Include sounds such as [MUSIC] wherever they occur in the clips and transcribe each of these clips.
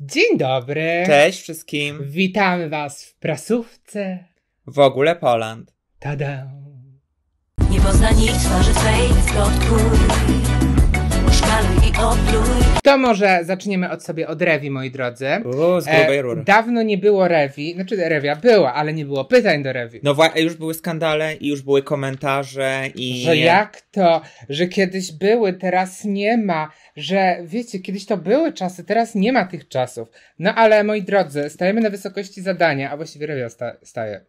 Dzień dobry. Cześć wszystkim. Witamy Was w prasówce. W ogóle Poland. Tada. Nie pozna nikt twarzy Twej w plotku. To może zaczniemy od sobie od rewi, moi drodzy. O, z e, rury. dawno nie było rewi, znaczy rewia była, ale nie było pytań do rewi. No właśnie, już były skandale i już były komentarze i... Że jak to, że kiedyś były, teraz nie ma, że wiecie, kiedyś to były czasy, teraz nie ma tych czasów. No ale, moi drodzy, stajemy na wysokości zadania, a właściwie rewia sta staje.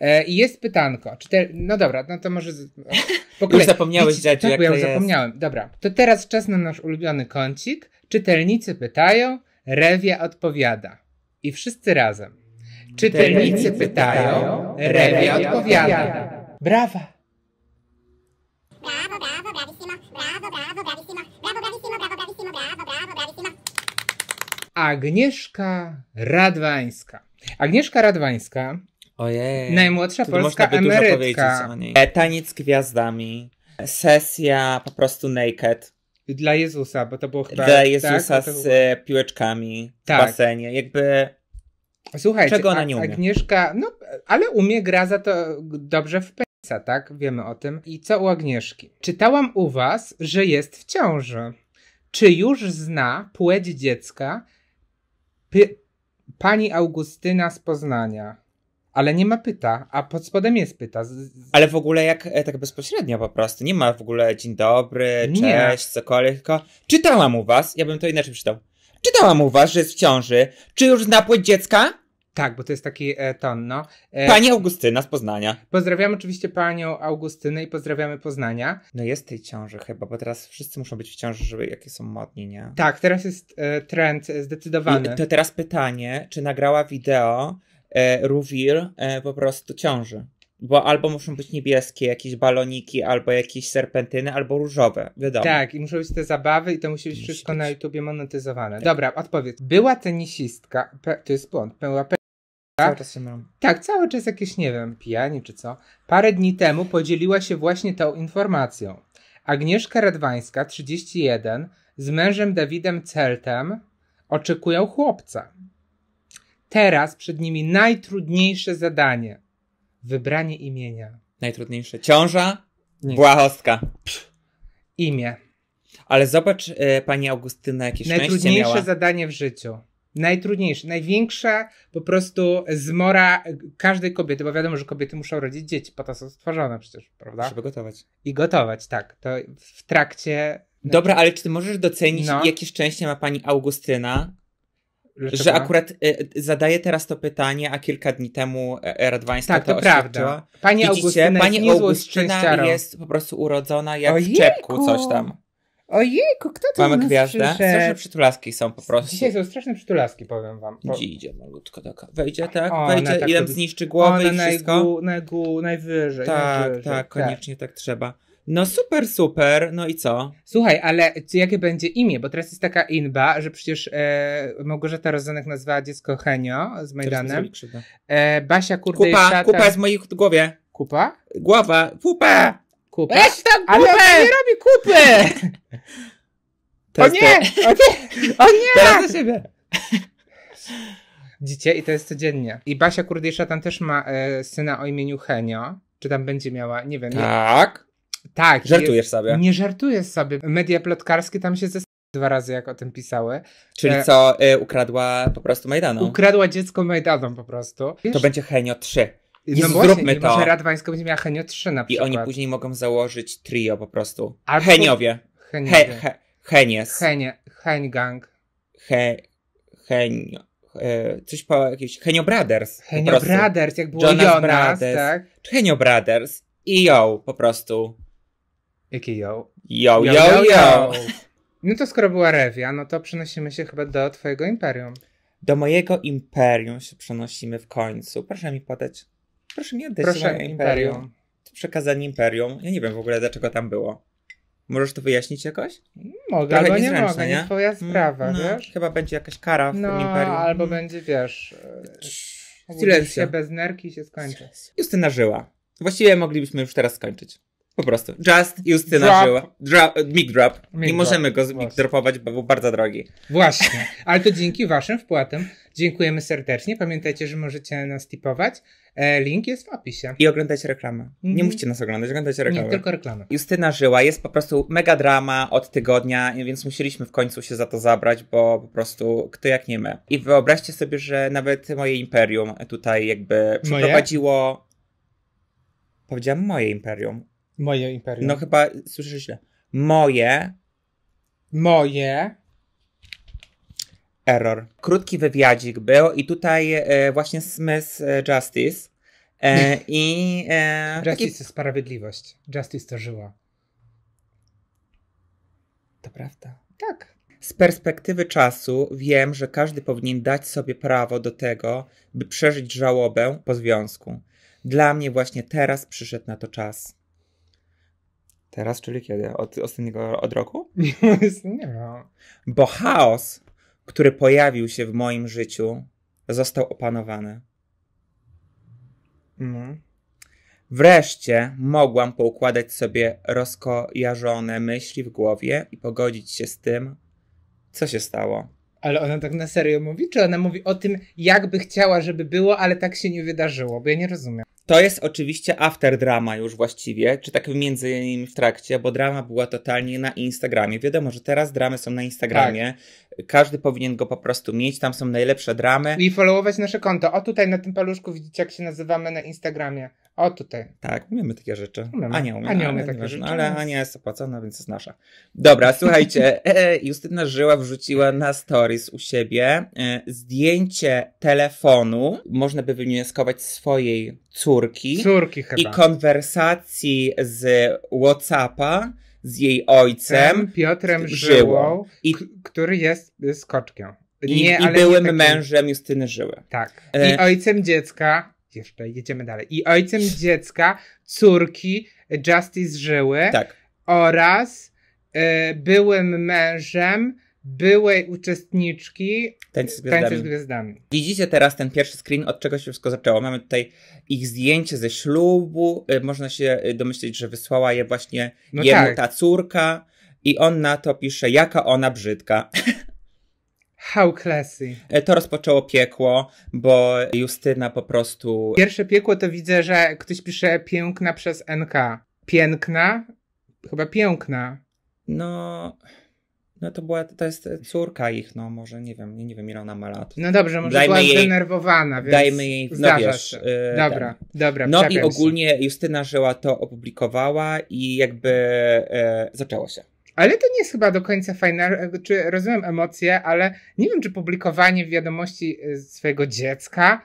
E, I jest pytanko. Czy te, no dobra, no to może. [LAUGHS] Już zapomniałeś rzeczy. Tak, jak bo ja zapomniałem. Dobra, to teraz czas na nasz ulubiony kącik. Czytelnicy pytają, Rewia odpowiada. I wszyscy razem. Czytelnicy pytają, Rewia odpowiada. Brawa! Brawo, brawo, brawissimo, brawo, brawo, brawissimo, brawo, brawissimo, brawo, brawissimo, brawo, brawo, brawissimo. Agnieszka Radwańska. Agnieszka Radwańska Ojej. Najmłodsza tu polska emerytka. E, taniec gwiazdami. Sesja po prostu naked. Dla Jezusa, bo to było chyba... Dla Jezusa tak? z piłeczkami tak. w basenie. Jakby... Słuchajcie, czego ona nie umie? Agnieszka, no, ale umie gra za to dobrze w pensa, tak? Wiemy o tym. I co u Agnieszki? Czytałam u was, że jest w ciąży. Czy już zna płeć dziecka pani Augustyna z Poznania? ale nie ma pyta, a pod spodem jest pyta. Ale w ogóle jak e, tak bezpośrednio po prostu, nie ma w ogóle dzień dobry, cześć, nie. cokolwiek, tylko czytałam u was, ja bym to inaczej przeczytał. Czytałam u was, że jest w ciąży. Czy już zna płeć dziecka? Tak, bo to jest taki e, ton, no. E, Pani Augustyna z Poznania. Pozdrawiamy oczywiście panią Augustynę i pozdrawiamy Poznania. No jest tej ciąży chyba, bo teraz wszyscy muszą być w ciąży, żeby jakie są modni, nie? Tak, teraz jest e, trend e, zdecydowany. I, to teraz pytanie, czy nagrała wideo e, Ruvir e, po prostu ciąży. Bo albo muszą być niebieskie jakieś baloniki, albo jakieś serpentyny, albo różowe, wiadomo. Tak, i muszą być te zabawy i to musi być wszystko na YouTubie monetyzowane. Tak. Dobra, odpowiedz. Była tenisistka, pe, to jest błąd, była pe, Cały czas się mam. Tak, cały czas jakieś, nie wiem, pijani czy co. Parę dni temu podzieliła się właśnie tą informacją. Agnieszka Radwańska, 31, z mężem Dawidem Celtem oczekują chłopca. Teraz przed nimi najtrudniejsze zadanie. Wybranie imienia. Najtrudniejsze. Ciąża, Nie. błahostka. Psz. Imię. Ale zobacz, e, pani Augustyna, jakieś Najtrudniejsze miała. zadanie w życiu. Najtrudniejsze, największa po prostu zmora każdej kobiety, bo wiadomo, że kobiety muszą rodzić dzieci, po to są stworzone przecież, prawda? Trzeba gotować. I gotować, tak. To w trakcie. Dobra, ale czy ty możesz docenić, no. jakie szczęście ma pani Augustyna, że, że akurat y, zadaję teraz to pytanie, a kilka dni temu e, Radwańska tak, to, to prawda. Pani Widzicie? Pani jest, Augustyna jest po prostu urodzona jak Ojejku. w czepku coś tam. Ojejku, kto to Mamy gwiazdę? Przyszedł? Straszne przytulaski są po prostu. Dzisiaj są straszne przytulaski, powiem wam. Bo... Gdzie idzie malutko Wejdzie tak? O, Wejdzie, tak ile zniszczy głowy i wszystko? na gu, najwyżej. Tak, najwyżej, tak, tak. koniecznie tak, tak trzeba. No super, super, no i co? Słuchaj, ale jakie będzie imię? Bo teraz jest taka inba, że przecież e, Małgorzata Rozenek nazwała dziecko Henio z Majdanem. E, Basia kurde Kupa, kupa jest w mojej głowie. Kupa? Głowa, kupa! Kupa? Weź tam kupę! Ale nie robi kupy! [LAUGHS] o nie! O nie! O nie! Teraz do siebie. i to jest codziennie. I Basia kurdejsza tam też ma e, syna o imieniu Henio. Czy tam będzie miała? Nie wiem. Tak. Tak. Żartujesz sobie. Nie żartuję sobie. Media plotkarskie tam się zes dwa razy, jak o tym pisały. Czyli e... co, y, ukradła po prostu Majdaną. Ukradła dziecko Majdaną po prostu. Wiesz? To będzie Henio 3. No nie no zróbmy właśnie, to. Może Radwańska będzie miała Henio 3 na przykład. I oni później mogą założyć trio po prostu. Albo... Heniowie. Heniowie. He, he, henies. Henie, Hengang. He, henio. E, coś po jakieś Henio Brothers. Henio Brothers, jak było Jonas Jonas, Brothers, tak? Henio Brothers i ją po prostu. Jakie yo? Yo, yo, yo, yo. No to skoro była rewia, no to przenosimy się chyba do twojego imperium. Do mojego imperium się przenosimy w końcu. Proszę mi podać. Proszę mi oddać Proszę moje imperium. To Przekazanie imperium. Ja nie wiem w ogóle dlaczego tam było. Możesz to wyjaśnić jakoś? Mogę, ale nie mogę, nie? twoja mm, sprawa, no, wiesz? Chyba będzie jakaś kara w no, tym imperium. albo hmm. będzie, wiesz... E, Silencja. się bez nerki się skończy. Justyna żyła. Właściwie moglibyśmy już teraz skończyć. Po prostu. Just Justyna drop. żyła. Drop, mic drop. Mic nie możemy go go dropować bo był bardzo drogi. Właśnie. Ale to dzięki waszym wpłatom. Dziękujemy serdecznie. Pamiętajcie, że możecie nas tipować. E, link jest w opisie. I oglądajcie reklamę. Mm. Nie mhm. musicie nas oglądać, oglądajcie reklamę. Nie, tylko reklamę. Justyna żyła, jest po prostu mega drama od tygodnia, więc musieliśmy w końcu się za to zabrać, bo po prostu kto jak nie my. I wyobraźcie sobie, że nawet moje imperium tutaj jakby przeprowadziło... Moje? Powiedziałam moje imperium. Moje imperium. No chyba słyszę źle. Moje. Moje. Error. Krótki wywiadzik był i tutaj e, właśnie Smith e, Justice e, [LAUGHS] i... E, Justice taki... to sprawiedliwość. Justice to żyła. To prawda. Tak. Z perspektywy czasu wiem, że każdy powinien dać sobie prawo do tego, by przeżyć żałobę po związku. Dla mnie właśnie teraz przyszedł na to czas. Teraz, czyli kiedy? Od ostatniego od roku? [LAUGHS] nie wiem. No. Bo chaos, który pojawił się w moim życiu, został opanowany. Mm. Wreszcie mogłam poukładać sobie rozkojarzone myśli w głowie i pogodzić się z tym, co się stało. Ale ona tak na serio mówi, czy ona mówi o tym, jakby chciała, żeby było, ale tak się nie wydarzyło? Bo ja nie rozumiem. To jest oczywiście after drama już właściwie, czy tak między innymi w trakcie, bo drama była totalnie na Instagramie. Wiadomo, że teraz dramy są na Instagramie, tak. Każdy powinien go po prostu mieć, tam są najlepsze dramy. I followować nasze konto. O tutaj na tym paluszku widzicie, jak się nazywamy na Instagramie. O tutaj. Tak, umiemy takie rzeczy. No, umiemy. Ania umie, Ania umie ale, takie rzeczy. Ale więc... Ania jest opłacona, więc jest nasza. Dobra, słuchajcie. [LAUGHS] E, e, Justyna Żyła wrzuciła na stories u siebie e, zdjęcie telefonu. Można by wywnioskować swojej córki. Córki chyba. I konwersacji z Whatsappa z jej ojcem. Piotrem Żyłą, i, który jest skoczkiem. Nie, i, i byłym taki... mężem Justyny Żyły. Tak. E, I ojcem dziecka, jeszcze jedziemy dalej, i ojcem dziecka córki Justice Żyły tak. oraz y, byłym mężem byłej uczestniczki Tańcy z, z Gwiazdami. Widzicie teraz ten pierwszy screen, od czego się wszystko zaczęło. Mamy tutaj ich zdjęcie ze ślubu, y, można się y, domyśleć, że wysłała je właśnie no jemu tak. ta córka i on na to pisze, jaka ona brzydka. [LAUGHS] How classy. Y, to rozpoczęło piekło, bo Justyna po prostu... Pierwsze piekło to widzę, że ktoś pisze piękna przez NK. Piękna? Chyba piękna. No... No to była, to jest e, córka ich, no może, nie wiem, nie, nie wiem ile ona ma lat. No dobrze, może dajmy była jej, zdenerwowana, więc Dajmy jej, no wiesz. Się. E, dobra, tak. dobra. No i ogólnie się. Justyna Żyła to opublikowała i jakby e, zaczęło się. Ale to nie jest chyba do końca fajne, e, czy rozumiem emocje, ale nie wiem, czy publikowanie wiadomości swojego dziecka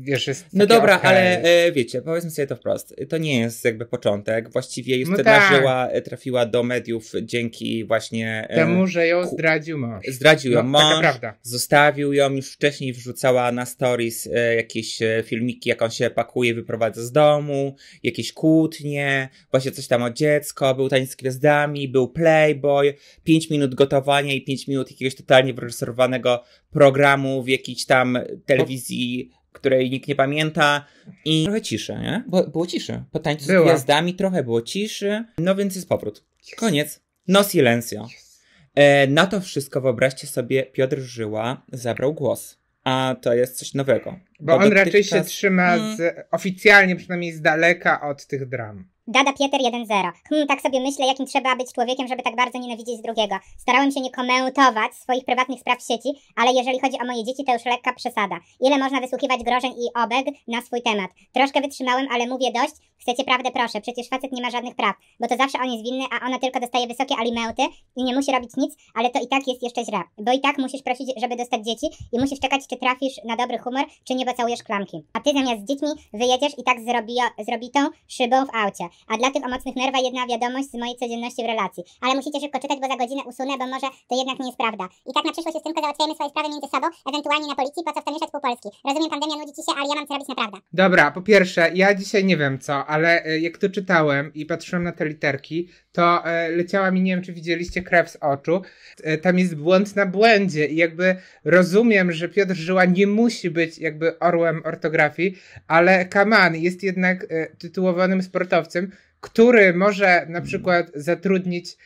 wiesz, jest No dobra, okay. ale e, wiecie, powiedzmy sobie to wprost. To nie jest jakby początek. Właściwie Justyna no tak. żyła, e, trafiła do mediów dzięki właśnie... E, Temu, że ją zdradził mąż. Zdradził ją no, mąż, zostawił ją, już wcześniej wrzucała na stories jakieś filmiki, jak on się pakuje, wyprowadza z domu, jakieś kłótnie, właśnie coś tam o dziecko, był taniec z gwiazdami, był playboy, 5 minut gotowania i 5 minut jakiegoś totalnie wyreżyserowanego programu w jakiejś tam telewizji... Bo której nikt nie pamięta i trochę ciszy, nie? Bo, było ciszy. Po tańcu Była. z gwiazdami trochę było ciszy. No więc jest powrót. Yes. Koniec. No silencio. Yes. E, na to wszystko wyobraźcie sobie, Piotr Żyła zabrał głos. A to jest coś nowego. Bo, bo on raczej czas... się trzyma z, mm. oficjalnie przynajmniej z daleka od tych dram. Dada Pieter 1.0. Hmm, tak sobie myślę, jakim trzeba być człowiekiem, żeby tak bardzo nienawidzić drugiego. Starałem się nie komentować swoich prywatnych spraw w sieci, ale jeżeli chodzi o moje dzieci, to już lekka przesada. Ile można wysłuchiwać grożeń i obeg na swój temat? Troszkę wytrzymałem, ale mówię dość. Chcecie prawdę, proszę, przecież facet nie ma żadnych praw, bo to zawsze on jest winny, a ona tylko dostaje wysokie alimenty i nie musi robić nic, ale to i tak jest jeszcze źle, bo i tak musisz prosić, żeby dostać dzieci i musisz czekać, czy trafisz na dobry humor, czy nie pocałujesz klamki. A ty zamiast z dziećmi wyjedziesz i tak zrobi, zrobitą szybą w aucie. A dla tych o mocnych nerwa jedna wiadomość z mojej codzienności w relacji. Ale musicie szybko czytać, bo za godzinę usunę, bo może to jednak nie jest prawda. I tak na przyszłość jest tylko załatwiajmy swoje sprawy między sobą, ewentualnie na policji, po co w to mieszać pół Polski. Rozumiem, pandemia nudzi ci się, ale ja mam co robić naprawdę. Dobra, po pierwsze, ja dzisiaj nie wiem co, ale e, jak to czytałem i patrzyłem na te literki, to e, leciała mi, nie wiem czy widzieliście, krew z oczu. E, tam jest błąd na błędzie i jakby rozumiem, że Piotr Żyła nie musi być jakby orłem ortografii, ale Kaman jest jednak tytułowanym sportowcem, który może na mhm. przykład zatrudnić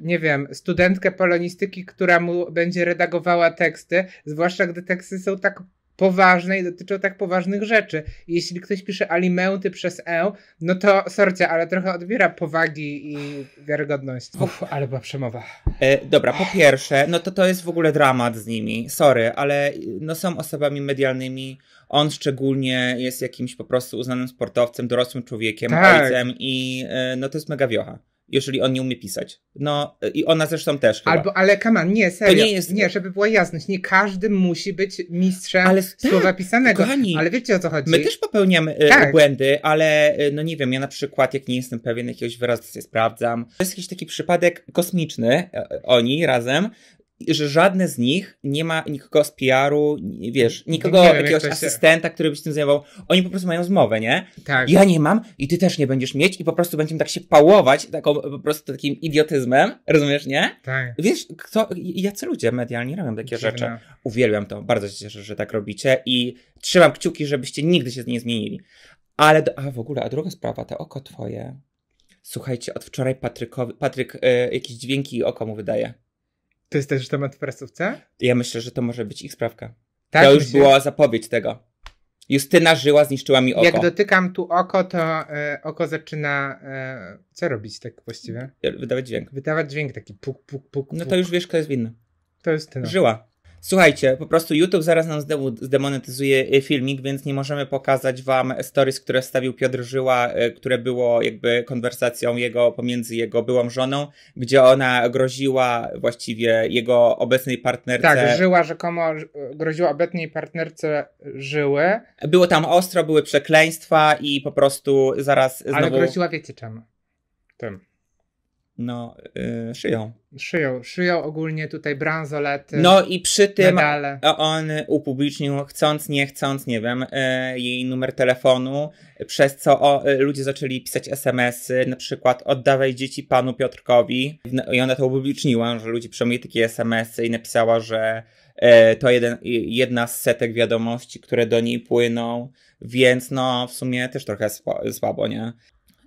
nie wiem, studentkę polonistyki, która mu będzie redagowała teksty, zwłaszcza gdy teksty są tak poważne i dotyczą tak poważnych rzeczy. I jeśli ktoś pisze alimenty przez E, no to sorcia, ale trochę odbiera powagi i wiarygodność. Uff, ale była przemowa. E, dobra, po pierwsze, no to to jest w ogóle dramat z nimi. Sorry, ale y, no są osobami medialnymi. On szczególnie jest jakimś po prostu uznanym sportowcem, dorosłym człowiekiem, tak. ojcem i y, no to jest mega wiocha jeżeli on nie umie pisać. No i ona zresztą też. Chyba. Albo, ale kaman, nie, serio. Nie, jest... nie, żeby była jasność, nie każdy musi być mistrzem ale, tak, słowa tak, pisanego. Kochani, ale wiecie o co chodzi? My też popełniamy e, tak. błędy, ale e, no nie wiem, ja na przykład jak nie jestem pewien jakiegoś wyrazu, się sprawdzam. To jest jakiś taki przypadek kosmiczny, e, oni razem, że żadne z nich nie ma nikogo z PR-u, wiesz, nikogo, wiem, jakiegoś jak asystenta, się... który by się tym zajmował. Oni po prostu mają zmowę, nie? Tak. Ja nie mam i ty też nie będziesz mieć i po prostu będziemy tak się pałować taką, po prostu takim idiotyzmem, rozumiesz, nie? Tak. Wiesz, kto, jacy ludzie medialni robią takie Dziwne. rzeczy. Uwielbiam to, bardzo się cieszę, że tak robicie i trzymam kciuki, żebyście nigdy się nie zmienili. Ale, do, a w ogóle, a druga sprawa, to oko twoje. Słuchajcie, od wczoraj Patrykowi, Patryk y, jakieś dźwięki oko mu wydaje. To jest też temat w prasówce? Ja myślę, że to może być ich sprawka. Tak, to już myślę. była zapowiedź tego. Justyna żyła, zniszczyła mi oko. Jak dotykam tu oko, to e, oko zaczyna. E, co robić tak właściwie? Wydawać dźwięk. Wydawać dźwięk taki puk, puk, puk. puk. No to już wiesz, kto jest winny. To jest ten. Żyła. Słuchajcie, po prostu YouTube zaraz nam zdemonetyzuje e, filmik, więc nie możemy pokazać wam stories, które stawił Piotr Żyła, e, które było jakby konwersacją jego pomiędzy jego byłą żoną, gdzie ona groziła właściwie jego obecnej partnerce. Tak, Żyła rzekomo groziła obecnej partnerce Żyły. Było tam ostro, były przekleństwa i po prostu zaraz znowu... Ale groziła wiecie czemu? Tym no, yy, szyją. Szyją, szyją ogólnie tutaj bransolety. No i przy tym medale. on upublicznił, chcąc, nie chcąc, nie wiem, yy, jej numer telefonu, przez co o, yy, ludzie zaczęli pisać SMS-y, na przykład oddawaj dzieci panu Piotrkowi. No I ona to upubliczniła, że ludzie przemówili takie SMS-y i napisała, że e, to jeden, jedna z setek wiadomości, które do niej płyną, więc no w sumie też trochę słabo, nie?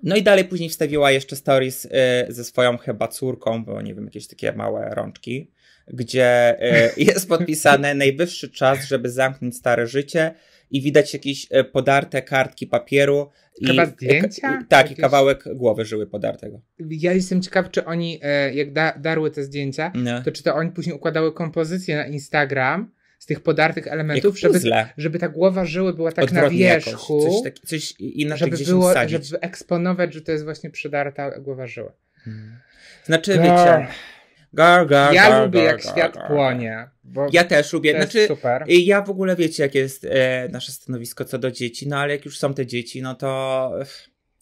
No i dalej później wstawiła jeszcze stories y, ze swoją chyba córką, bo nie wiem, jakieś takie małe rączki, gdzie y, [LAUGHS] jest podpisane najwyższy czas, żeby zamknąć stare życie i widać jakieś y, podarte kartki papieru. Chyba i, zdjęcia? tak, jakieś... i kawałek głowy żyły podartego. Ja jestem ciekaw, czy oni, e, jak da, darły te zdjęcia, no. to czy to oni później układały kompozycję na Instagram, z tych podartych elementów, żeby, żeby ta głowa żyły była tak Odwrotnie na wierzchu. Jakoś, coś, taki, coś inaczej żeby było, wsadzić. Żeby eksponować, że to jest właśnie przydarta głowa żyły. Hmm. Znaczy, no. wiecie... Gar, gar, ja gar, lubię, gar, jak gar, świat gar, płonie. ja też lubię. znaczy, super. Y, ja w ogóle wiecie, jakie jest e, nasze stanowisko co do dzieci, no ale jak już są te dzieci, no to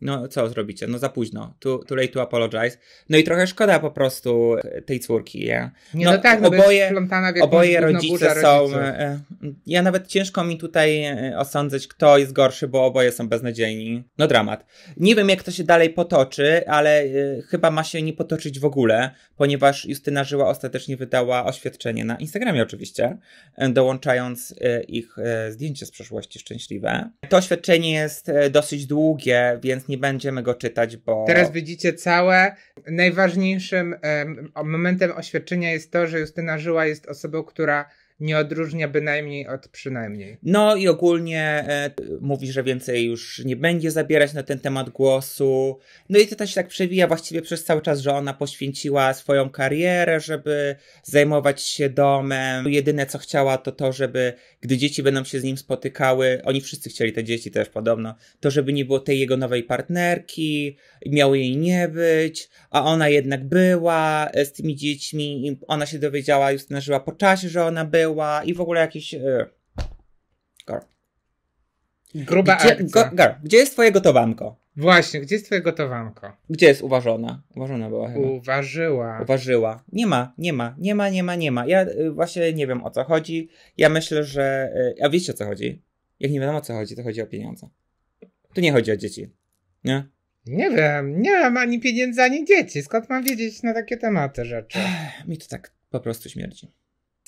no co zrobicie, no za późno, too, too late to apologize. No i trochę szkoda po prostu tej córki, nie? no, no tak, no oboje, oboje rodzice są, e, e, ja nawet ciężko mi tutaj e, osądzać, kto jest gorszy, bo oboje są beznadziejni. No dramat. Nie wiem, jak to się dalej potoczy, ale chyba ma się nie potoczyć w ogóle, ponieważ Justyna Żyła ostatecznie wydała oświadczenie na Instagramie oczywiście, dołączając ich zdjęcie z przeszłości szczęśliwe. To oświadczenie jest dosyć długie, więc nie będziemy go czytać, bo. Teraz widzicie całe. Najważniejszym um, momentem oświadczenia jest to, że Justyna Żyła jest osobą, która nie odróżnia bynajmniej od przynajmniej. No i ogólnie e, mówi, że więcej już nie będzie zabierać na ten temat głosu. No i to też tak przewija właściwie przez cały czas, że ona poświęciła swoją karierę, żeby zajmować się domem. Jedyne co chciała to to, żeby gdy dzieci będą się z nim spotykały, oni wszyscy chcieli te dzieci też podobno, to żeby nie było tej jego nowej partnerki, miało jej nie być, a ona jednak była e, z tymi dziećmi i ona się dowiedziała, już żyła po czasie, że ona była była i w ogóle jakiś. E, girl. Gruba gdzie, go, girl, gdzie jest twoje gotowanko? Właśnie, gdzie jest twoje gotowanko? Gdzie jest uważona? Uważona była chyba. Uważyła. Uważyła. Nie ma, nie ma, nie ma, nie ma, nie ma. Ja y, właśnie nie wiem o co chodzi. Ja myślę, że. Y, a wiecie o co chodzi? Jak nie wiadomo o co chodzi, to chodzi o pieniądze. Tu nie chodzi o dzieci. Nie? Nie wiem, nie mam ani pieniędzy, ani dzieci. Skąd mam wiedzieć na takie tematy rzeczy? Mi to tak po prostu śmierdzi.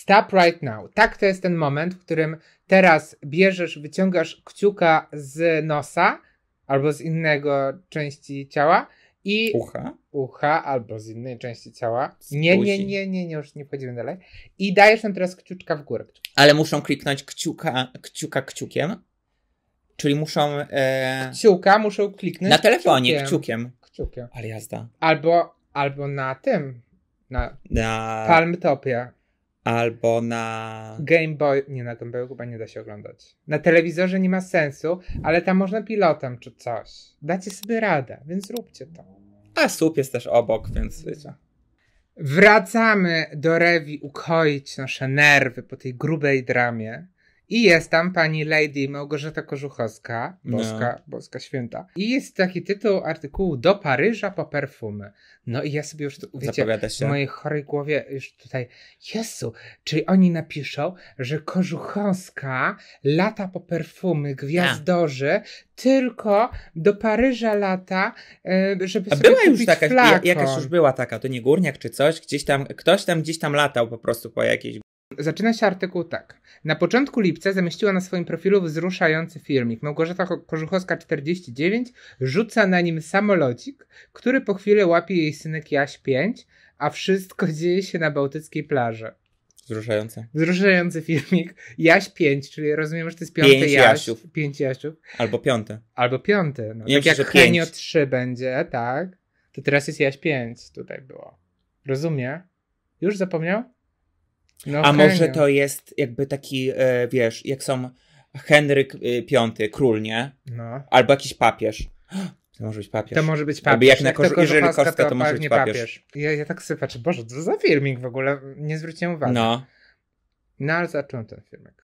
Stop right now. Tak to jest ten moment, w którym teraz bierzesz, wyciągasz kciuka z nosa albo z innego części ciała i. Ucha? Ucha albo z innej części ciała. Nie, nie, nie, nie, nie, już nie pójdziemy dalej. I dajesz nam teraz kciuczka w górę. Ale muszą kliknąć kciuka, kciuka kciukiem. Czyli muszą. E... Kciuka muszą kliknąć. Na telefonie kciukiem. kciukiem. kciukiem. Ale jazda. Albo, albo na tym. Na, na... palm topie. Albo na. Game Boy. Nie, na Game Boy, chyba nie da się oglądać. Na telewizorze nie ma sensu, ale tam można pilotem czy coś. Dacie sobie radę, więc róbcie to. A słup jest też obok, więc wiecie. Wracamy do Rewi ukoić nasze nerwy po tej grubej dramie. I jest tam pani Lady Małgorzata Kożuchowska, boska, no. boska święta. I jest taki tytuł artykułu Do Paryża po perfumy. No i ja sobie już, wiecie, w mojej chorej głowie już tutaj, Jezu, czyli oni napiszą, że Kożuchowska lata po perfumy, gwiazdorzy, tylko do Paryża lata, e, żeby sobie A sobie była już taka, jakaś już była taka, to nie Górniak czy coś, gdzieś tam, ktoś tam gdzieś tam latał po prostu po jakiejś Zaczyna się artykuł tak. Na początku lipca zamieściła na swoim profilu wzruszający filmik. Małgorzata Korzuchowska 49 rzuca na nim samolocik, który po chwili łapie jej synek Jaś 5, a wszystko [LAUGHS] dzieje się na bałtyckiej plaży. Wzruszający. Wzruszający filmik. Jaś 5, czyli rozumiem, że to jest piąty pięć Jaś. Jasiów. Pięć Jasiów. Albo piąty. Albo piąty. No, ja tak jak Henio 3 będzie, tak? To teraz jest Jaś 5 tutaj było. Rozumiem? Już zapomniał? No, A może to jest jakby taki, e, wiesz, jak są Henryk V, e, król, nie? No. Albo jakiś papież. [GASPS] To może być papież. To może być papież. jak, jak na kosz, jeżeli kostka, to, to może być papież. papież. Ja, ja tak sobie patrzę, Boże, co za filmik w ogóle, nie zwróciłem uwagi. No. No ale zacząłem ten filmik.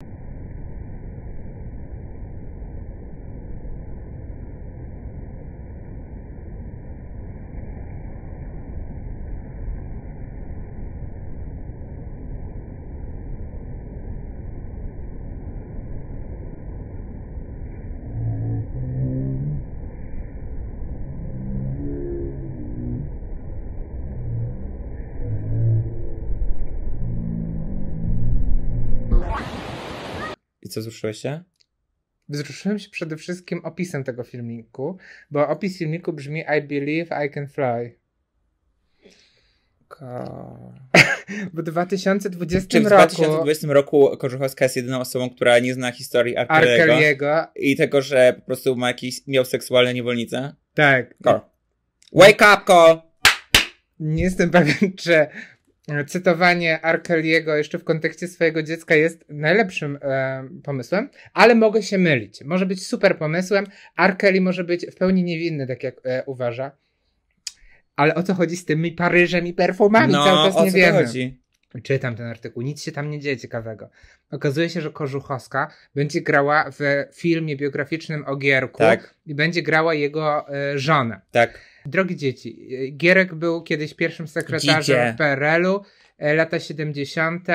co wzruszyłeś się? Wzruszyłem się przede wszystkim opisem tego filmiku, bo opis filmiku brzmi I believe I can fly. [LAUGHS] W 2020 Czy w roku. W 2020 roku Korzuchowska jest jedyną osobą, która nie zna historii Arkeriego. I tego, że po prostu ma jakiś, miał seksualne niewolnice. Tak. Ko. Wake up, Ko! Nie jestem pewien, [LAUGHS] czy cytowanie Arkeliego jeszcze w kontekście swojego dziecka jest najlepszym e, pomysłem, ale mogę się mylić. Może być super pomysłem. Arkeli może być w pełni niewinny, tak jak e, uważa. Ale o co chodzi z tymi Paryżem i perfumami? No, Cały czas nie wiemy. Chodzi? Czytam ten artykuł, nic się tam nie dzieje ciekawego. Okazuje się, że Korzuchowska będzie grała w filmie biograficznym o Gierku tak. i będzie grała jego e, żonę. Tak. Drogie dzieci, Gierek był kiedyś pierwszym sekretarzem PRL-u, e, lata 70.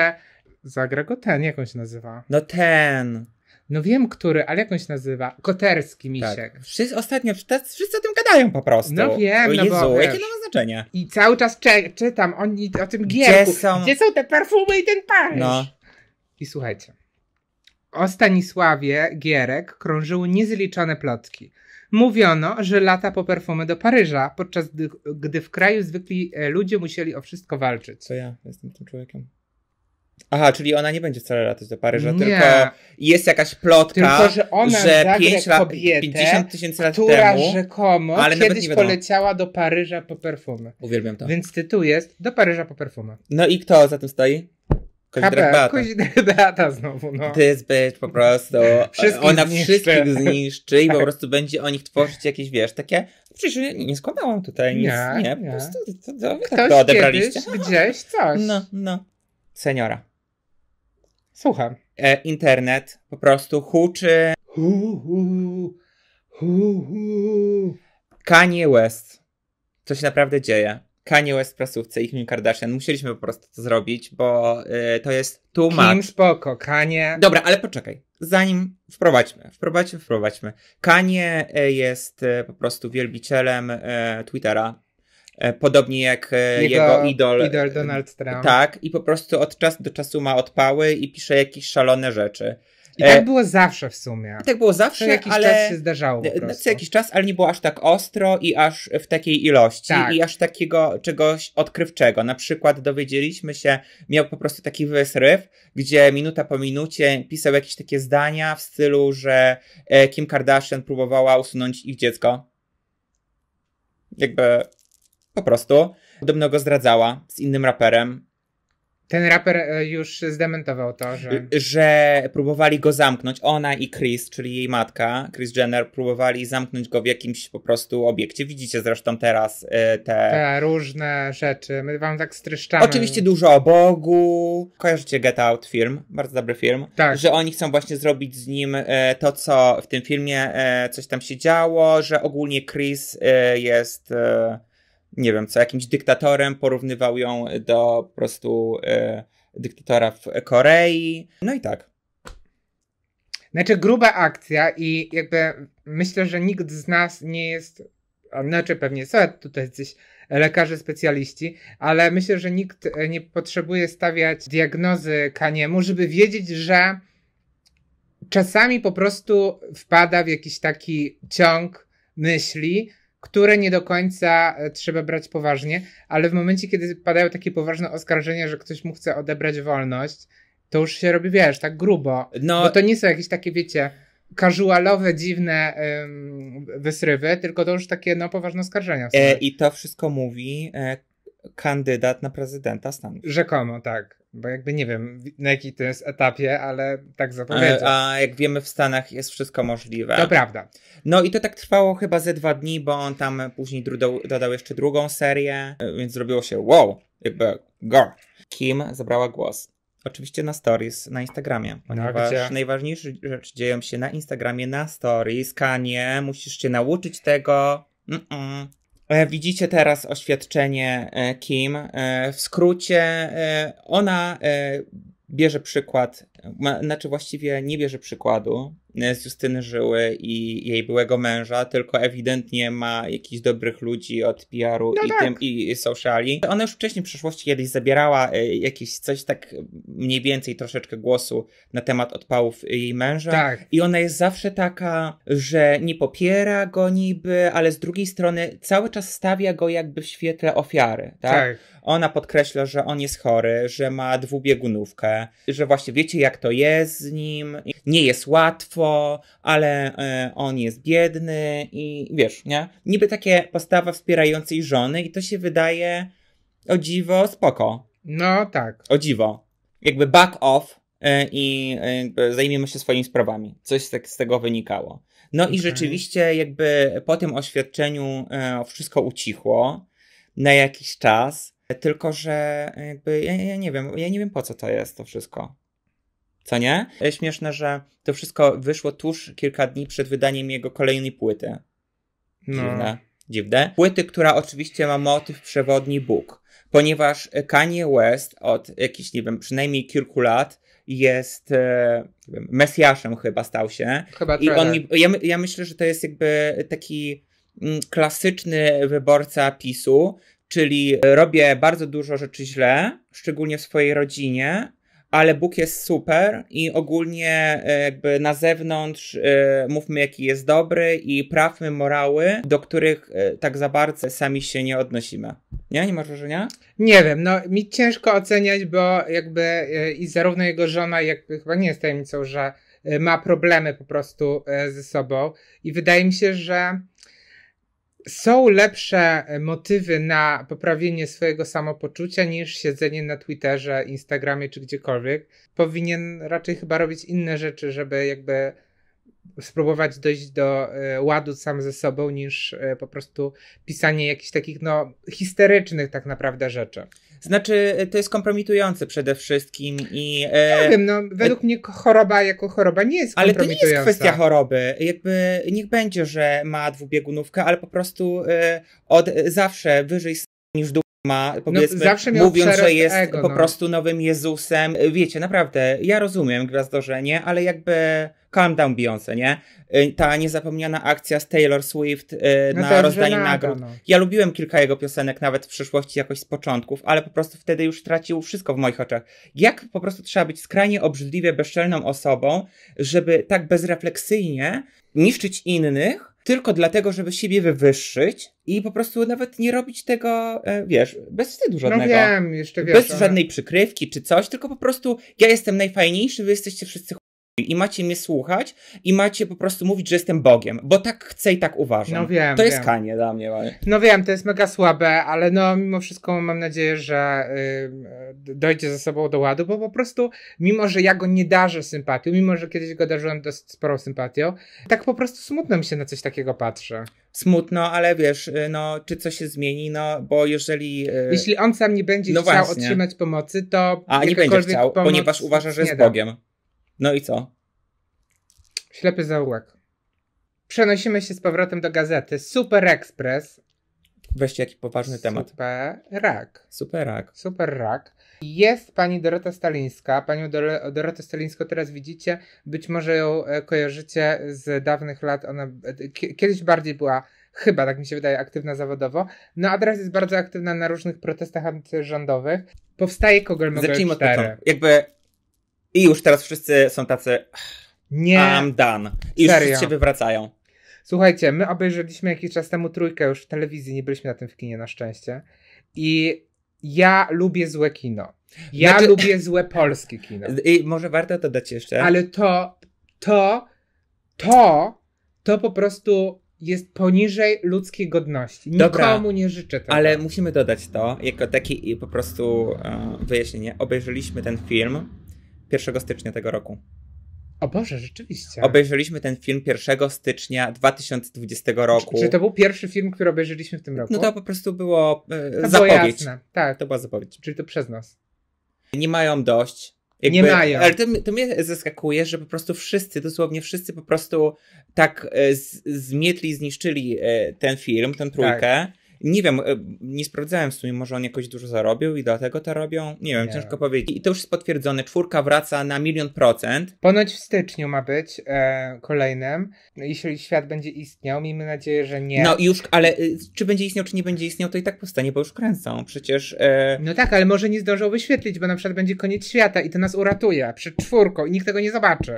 Zagra go ten, jak on się nazywa? No ten. No wiem, który, ale jak on się nazywa? Koterski tak. Misiek. Tak. Wszyscy, ostatnio wszyscy o tym gadają po prostu. No wiem, o no Jezu, no bo... Jakie to ma znaczenie? I cały czas czy, czytam oni o tym gierku. Gdzie są... Gdzie są te perfumy i ten Paryż? No. I słuchajcie. O Stanisławie Gierek krążyły niezliczone plotki. Mówiono, że lata po perfumy do Paryża, podczas gdy, gdy w kraju zwykli e, ludzie musieli o wszystko walczyć. Co ja jestem tym człowiekiem? Aha, czyli ona nie będzie wcale latać do Paryża, nie. tylko jest jakaś plotka, tylko, że, ona że 5 lat, kobietę, 50 tysięcy lat która temu, rzekomo ale kiedyś poleciała do Paryża po perfumy. Uwielbiam to. Więc tytuł jest Do Paryża po perfumy. No i kto za tym stoi? Kuźdrebata. Kuźdrebata znowu, no. This bitch po prostu. ona zniszczy. wszystkich zniszczy i po tak. prostu będzie o nich tworzyć jakieś, wiesz, takie... Przecież nie, nie składałam tutaj nic, nie. nie. Po prostu to, to, to, to odebraliście. Kiedyś, gdzieś coś. No, no. Seniora. Słucham. E, internet po prostu huczy. Hu, hu, hu, hu. Kanye West. Co się naprawdę dzieje? Kanye West prasówce i Kim Kardashian. Musieliśmy po prostu to zrobić, bo y, to jest too much. Kim spoko, Kanie. Dobra, ale poczekaj. Zanim wprowadźmy, wprowadźmy, wprowadźmy. Kanie y, jest y, po prostu wielbicielem y, Twittera, y, Podobnie jak y, jego, jego, idol. Idol Donald Trump. Tak, i po prostu od czasu do czasu ma odpały i pisze jakieś szalone rzeczy. I e, tak było zawsze w sumie. tak było zawsze, co jakiś ale... czas się zdarzało po prostu. Co jakiś czas, ale nie było aż tak ostro i aż w takiej ilości tak. i aż takiego czegoś odkrywczego. Na przykład dowiedzieliśmy się, miał po prostu taki wysryw, gdzie minuta po minucie pisał jakieś takie zdania w stylu, że e, Kim Kardashian próbowała usunąć ich dziecko. Jakby po prostu. Podobno go zdradzała z innym raperem ten raper e, już zdementował to, że... Y, że próbowali go zamknąć, ona i Chris, czyli jej matka, Chris Jenner, próbowali zamknąć go w jakimś po prostu obiekcie. Widzicie zresztą teraz e, te... Te różne rzeczy, my wam tak streszczamy. Oczywiście dużo o Bogu, kojarzycie Get Out film, bardzo dobry film, tak. że oni chcą właśnie zrobić z nim e, to, co w tym filmie coś tam się działo, że ogólnie Chris jest nie wiem co, jakimś dyktatorem, porównywał ją do po prostu e, dyktatora w Korei. No i tak. Znaczy gruba akcja i jakby myślę, że nikt z nas nie jest, znaczy pewnie są tutaj gdzieś lekarze specjaliści, ale myślę, że nikt e, nie potrzebuje stawiać diagnozy Kaniemu, żeby wiedzieć, że czasami po prostu wpada w jakiś taki ciąg myśli, które nie do końca e, trzeba brać poważnie, ale w momencie, kiedy padają takie poważne oskarżenia, że ktoś mu chce odebrać wolność, to już się robi, wiesz, tak grubo. No, bo to nie są jakieś takie, wiecie, casualowe, dziwne ym, wysrywy, tylko to już takie, no, poważne oskarżenia. E, I to wszystko mówi e, kandydat na prezydenta Stanów. Rzekomo, tak. Bo jakby nie wiem, na jakiej to jest etapie, ale tak zapowiada. A, e, a jak wiemy, w Stanach jest wszystko możliwe. To prawda. No i to tak trwało chyba ze dwa dni, bo on tam później dodał, dodał jeszcze drugą serię, e, więc zrobiło się wow, jakby go. Kim zabrała głos? Oczywiście na stories na Instagramie, no, ponieważ no, najważniejsze rzeczy dzieją się na Instagramie, na stories, Kanie, musisz się nauczyć tego. Mm -mm. E, widzicie teraz oświadczenie e, Kim. E, w skrócie, ona bierze przykład znaczy właściwie nie bierze przykładu z Justyny Żyły i jej byłego męża, tylko ewidentnie ma jakichś dobrych ludzi od PR-u no i, tak. tym, i sociali. Ona już wcześniej w przeszłości kiedyś zabierała e, jakieś coś tak mniej więcej troszeczkę głosu na temat odpałów jej męża. Tak. I ona jest zawsze taka, że nie popiera go niby, ale z drugiej strony cały czas stawia go jakby w świetle ofiary. Tak. tak. Ona podkreśla, że on jest chory, że ma dwubiegunówkę, że właśnie wiecie jak jak to jest z nim. Nie jest łatwo, ale e, on jest biedny i wiesz, nie? Niby takie postawa wspierającej żony i to się wydaje o dziwo spoko. No tak. O dziwo. Jakby back off e, i e, zajmiemy się swoimi sprawami. Coś z tego wynikało. No okay. i rzeczywiście jakby po tym oświadczeniu e, wszystko ucichło na jakiś czas. Tylko, że jakby ja, ja, nie wiem, ja nie wiem po co to jest to wszystko co nie? E, śmieszne, że to wszystko wyszło tuż kilka dni przed wydaniem jego kolejnej płyty. No. Dziwne. No. Dziwne. Płyty, która oczywiście ma motyw przewodni Bóg, ponieważ Kanye West od jakichś, nie wiem, przynajmniej kilku lat jest e, nie wiem, mesjaszem chyba stał się. Chyba I on, ja, ja myślę, że to jest jakby taki mm, klasyczny wyborca PiSu, czyli robię bardzo dużo rzeczy źle, szczególnie w swojej rodzinie, ale Bóg jest super i ogólnie e, jakby na zewnątrz e, mówmy jaki jest dobry i prawmy morały, do których e, tak za bardzo sami się nie odnosimy. Nie? Nie masz wrażenia? Nie wiem, no mi ciężko oceniać, bo jakby i zarówno jego żona, jak chyba nie jest tajemnicą, że ma problemy po prostu ze sobą i wydaje mi się, że są lepsze e, motywy na poprawienie swojego samopoczucia niż siedzenie na Twitterze, Instagramie czy gdziekolwiek. Powinien raczej chyba robić inne rzeczy, żeby jakby spróbować dojść do e, ładu sam ze sobą, niż e, po prostu pisanie jakichś takich no histerycznych tak naprawdę rzeczy. Znaczy, e, to jest kompromitujące przede wszystkim i... E, nie wiem, no e, według mnie choroba jako choroba nie jest ale kompromitująca. Ale to nie jest kwestia choroby. Jakby niech będzie, że ma dwubiegunówkę, ale po prostu e, od zawsze wyżej niż dół ma, no, powiedzmy, no, mówiąc, że jest ego, po no. prostu nowym Jezusem. Wiecie, naprawdę, ja rozumiem gwiazdorzenie, ale jakby calm down Beyoncé, nie? Y, ta niezapomniana akcja z Taylor Swift y, no na rozdanie nagród. No. Ja lubiłem kilka jego piosenek nawet w przeszłości jakoś z początków, ale po prostu wtedy już tracił wszystko w moich oczach. Jak po prostu trzeba być skrajnie obrzydliwie bezczelną osobą, żeby tak bezrefleksyjnie niszczyć innych, tylko dlatego, żeby siebie wywyższyć i po prostu nawet nie robić tego, e, wiesz, bez wstydu no żadnego. No wiem, jeszcze wiesz. Bez no, żadnej no. przykrywki czy coś, tylko po prostu ja jestem najfajniejszy, wy jesteście wszyscy i macie mnie słuchać i macie po prostu mówić, że jestem Bogiem, bo tak chcę i tak uważam. No wiem. To wiem. jest kanie dla mnie. No wiem, to jest mega słabe, ale no mimo wszystko mam nadzieję, że y, y, dojdzie ze sobą do ładu, bo po prostu mimo, że ja go nie darzę sympatią, mimo, że kiedyś go darzyłem dosyć sporą sympatią, tak po prostu smutno mi się na coś takiego patrzy. Smutno, ale wiesz, y, no czy coś się zmieni, no bo jeżeli... Jeśli on sam nie będzie no chciał właśnie. otrzymać pomocy, to... A nie będzie chciał, ponieważ uważa, że jest Bogiem. Da. No i co? Ślepy zaułek. Przenosimy się z powrotem do gazety Super Express. Weźcie jaki poważny temat. Super rak. Super rak. Super rak. Jest pani Dorota Stalińska. Panią Dor- Dorotę Stalińską teraz widzicie. Być może ją e, kojarzycie z dawnych lat. Ona e, kiedyś bardziej była chyba, tak mi się wydaje, aktywna zawodowo. No a teraz jest bardzo aktywna na różnych protestach antyrządowych. Powstaje Kogel Mogel Zacznijmy od 4. Jakby i już teraz wszyscy są tacy. Nie. I'm done. I już wszyscy się wywracają. Słuchajcie, my obejrzeliśmy jakiś czas temu trójkę już w telewizji, nie byliśmy na tym w kinie na szczęście. I ja lubię złe kino. Ja znaczy... lubię złe polskie kino. I może warto to dać jeszcze. Ale to, to, to, to po prostu jest poniżej ludzkiej godności. Nikomu nie życzę tego. Ale musimy dodać to jako takie po prostu e, wyjaśnienie. Obejrzeliśmy ten film 1 stycznia tego roku. O Boże, rzeczywiście. Obejrzeliśmy ten film 1 stycznia 2020 roku. Czy, czy, to był pierwszy film, który obejrzeliśmy w tym roku? No to po prostu było e, zapowiedź. Było jasne, tak. To była zapowiedź. Czyli to przez nas. Nie mają dość. Jakby, nie mają. Ale to, to mnie zaskakuje, że po prostu wszyscy, dosłownie wszyscy po prostu tak e, z, zmietli, zniszczyli e, ten film, tę trójkę. Tak nie wiem, e, nie sprawdzałem w sumie, może on jakoś dużo zarobił i dlatego to robią. Nie wiem, nie. ciężko powiedzieć. I to już jest potwierdzone, czwórka wraca na milion procent. Ponoć w styczniu ma być e, kolejnym, jeśli świat będzie istniał, miejmy nadzieję, że nie. No już, ale e, czy będzie istniał, czy nie będzie istniał, to i tak powstanie, bo już kręcą, przecież... E... No tak, ale może nie zdążą wyświetlić, bo na przykład będzie koniec świata i to nas uratuje przed czwórką i nikt tego nie zobaczy.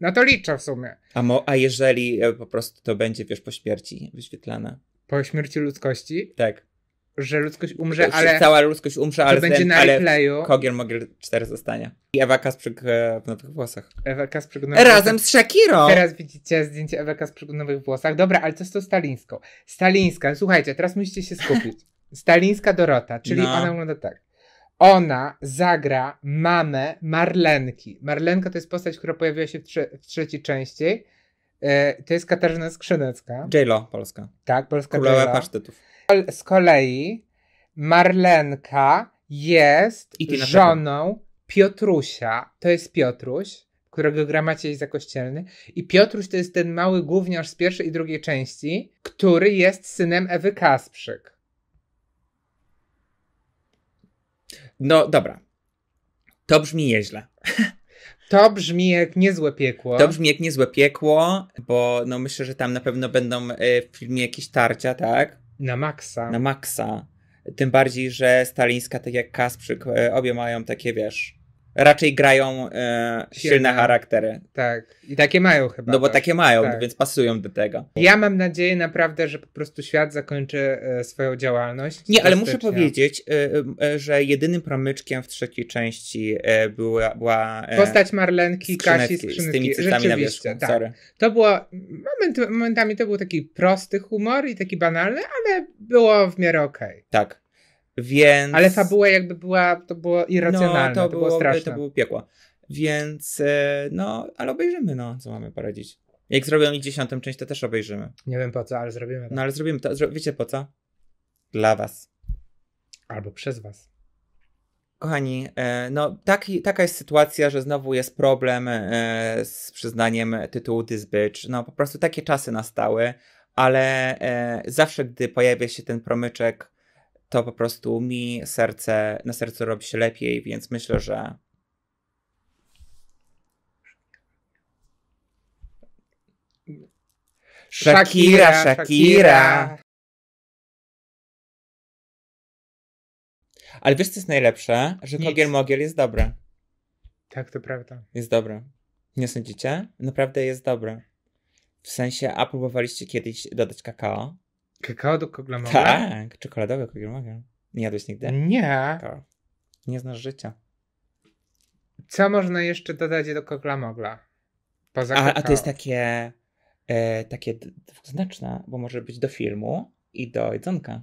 No to liczę w sumie. A, mo, a jeżeli e, po prostu to będzie, wiesz, po śmierci wyświetlane? po śmierci ludzkości. Tak. Że ludzkość umrze, że ale. Cała ludzkość umrze, ale, będzie ten, na replayu. ale Kogiel Mogiel 4 zostanie. I Ewa Kasprzyk e, w nowych włosach. Ewa Kasprzyk w nowych Razem włosach. z Shakiro. Teraz widzicie zdjęcie Ewa Kasprzyk w nowych włosach. Dobra, ale co z tą stalińską? Stalińska, słuchajcie, teraz musicie się skupić. [LAUGHS] Stalińska Dorota, czyli no. ona wygląda tak. Ona zagra mamę Marlenki. Marlenka to jest postać, która pojawiła się w, trze w trzeciej części E, to jest Katarzyna Skrzynecka. J-Lo polska. Tak, polska Królowa pasztetów. Z kolei Marlenka jest żoną Piotrusia. To jest Piotruś, którego gra Maciej Zakościelny. I Piotruś to jest ten mały gówniarz z pierwszej i drugiej części, który jest synem Ewy Kasprzyk. No dobra. To brzmi nieźle. [LAUGHS] To brzmi jak niezłe piekło. To brzmi jak niezłe piekło, bo no myślę, że tam na pewno będą e, w filmie jakieś tarcia, tak? Na maksa. Na maksa. Tym bardziej, że Stalińska, tak jak Kasprzyk, e, obie mają takie, wiesz, raczej grają e, silne, silne charaktery. Tak. I takie mają chyba. No bo tak. takie mają, tak. więc pasują do tego. Ja mam nadzieję naprawdę, że po prostu świat zakończy e, swoją działalność. Nie, ale muszę powiedzieć, e, e, że jedynym promyczkiem w trzeciej części e, była, była e, postać Marlenki, Kasi Z tymi cytami na wierzchu. Tak. Sorry. To było, moment, momentami to był taki prosty humor i taki banalny, ale było w miarę okej. Okay. Tak. Więc... Ale fabuła jakby była, to było irracjonalne, no, to, to było, było straszne. To było piekło. Więc e, no, ale obejrzymy, no, co mamy poradzić. Jak zrobią i dziesiątą część, to też obejrzymy. Nie wiem po co, ale zrobimy. No ale zrobimy to. Wiecie po co? Dla was. Albo przez was. Kochani, e, no taki, taka jest sytuacja, że znowu jest problem e, z przyznaniem tytułu This Bitch. No po prostu takie czasy nastały, ale zawsze gdy pojawia się ten promyczek to po prostu mi serce, na sercu robi się lepiej, więc myślę, że Shakira, Shakira. Ale wiesz, co jest najlepsze? Że Nic. Kogiel Mogiel jest dobry. Tak, to prawda. Jest dobry. Nie sądzicie? Naprawdę jest dobry. W sensie, a próbowaliście kiedyś dodać kakao? Kakao do koglamoga? Tak, czekoladowe koglamoga. Nie jadłeś nigdy? Nie. To. Nie znasz życia. Co można jeszcze dodać do koglamogla? Poza a, a to jest takie, e, takie dwuznaczne, bo może być do filmu i do jedzonka.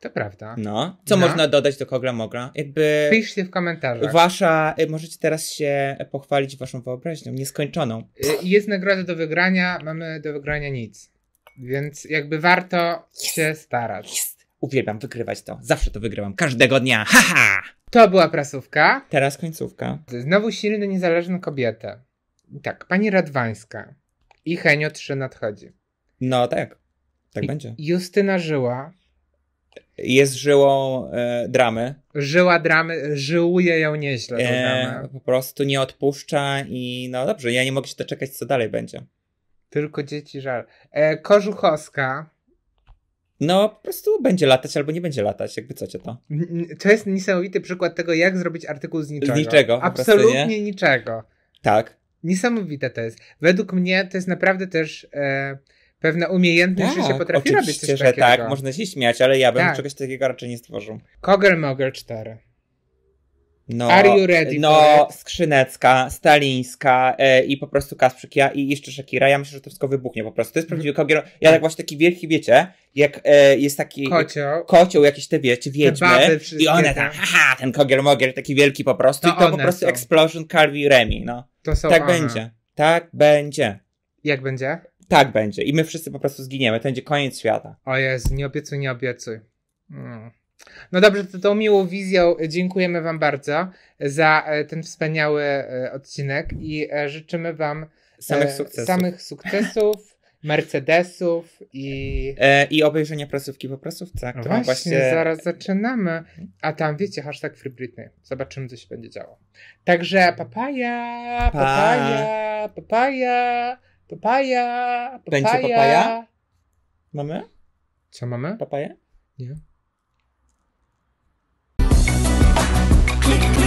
To prawda. No. Co no. można dodać do koglamogra? Jakby... Piszcie w komentarzach. Wasza, e, możecie teraz się pochwalić waszą wyobraźnią, nieskończoną. E, jest nagroda do wygrania, mamy do wygrania nic. Więc jakby warto się starać. Uwielbiam wygrywać to. Zawsze to wygrywam. Każdego dnia. Haha! Ha! To była prasówka. Teraz końcówka. Znowu silne, niezależne kobiety. Tak, pani Radwańska. I Henio 3 nadchodzi. No tak. Tak I będzie. Justyna żyła. Jest żyłą e, dramy. Żyła dramy, żyłuje ją nieźle. E, po prostu nie odpuszcza i no dobrze, ja nie mogę się doczekać, co dalej będzie. Tylko dzieci żal. E, Kożuchowska. No, po prostu będzie latać albo nie będzie latać, jakby co cię to. To jest niesamowity przykład tego, jak zrobić artykuł z niczego. Z niczego. Absolutnie nie? niczego. Tak. Niesamowite to jest. Według mnie to jest naprawdę też e, pewna umiejętność, tak, że się tak, potrafi robić coś że takiego. tak, można się śmiać, ale ja bym tak. czegoś takiego raczej nie stworzył. Kogel Mogel 4. No, Are you ready no Skrzynecka, Stalińska e, i po prostu ja, i jeszcze Shakira. Ja myślę, że to wszystko wybuchnie po prostu. To jest prawdziwy kogier. Ja tak właśnie taki wielki, wiecie, jak e, jest taki kocioł, kocioł jakieś te wiecie, wiedźmy i one tam, haha, tak. ten kogier mogier taki wielki po prostu to i to po prostu są. Explosion, Calvi Remi, no. To są, tak one. będzie. Tak będzie. Jak będzie? Tak będzie. I my wszyscy po prostu zginiemy. To będzie koniec świata. O Jezu, nie obiecuj, nie obiecuj. Mm. No dobrze, to tą miłą wizją dziękujemy Wam bardzo za e, ten wspaniały e, odcinek i e, życzymy Wam samych sukcesów, samych sukcesów [LAUGHS] Mercedesów i. E, I obejrzenia prasówki po prasówce. No właśnie, właśnie, zaraz zaczynamy. A tam wiecie, hashtag Free Britney. Zobaczymy, co się będzie działo. Także papaja, papaja, papaja, papaja, papaja. Będzie papaja? Mamy? Co mamy? Papaja? Nie. click, click.